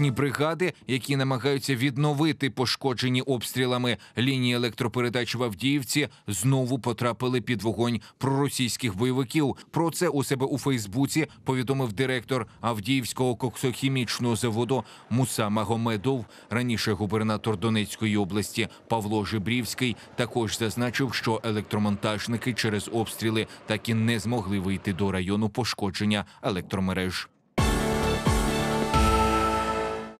наступні бригади, які намагаються відновити пошкоджені обстрілами лінії електропередач в Авдіївці, знову потрапили під вогонь проросійських бойовиків. Про це у себе у Фейсбуці повідомив директор Авдіївського коксохімічного заводу Муса Магомедов. Раніше губернатор Донецької області Павло Жибрівський також зазначив, що електромонтажники через обстріли так і не змогли вийти до району пошкодження електромереж.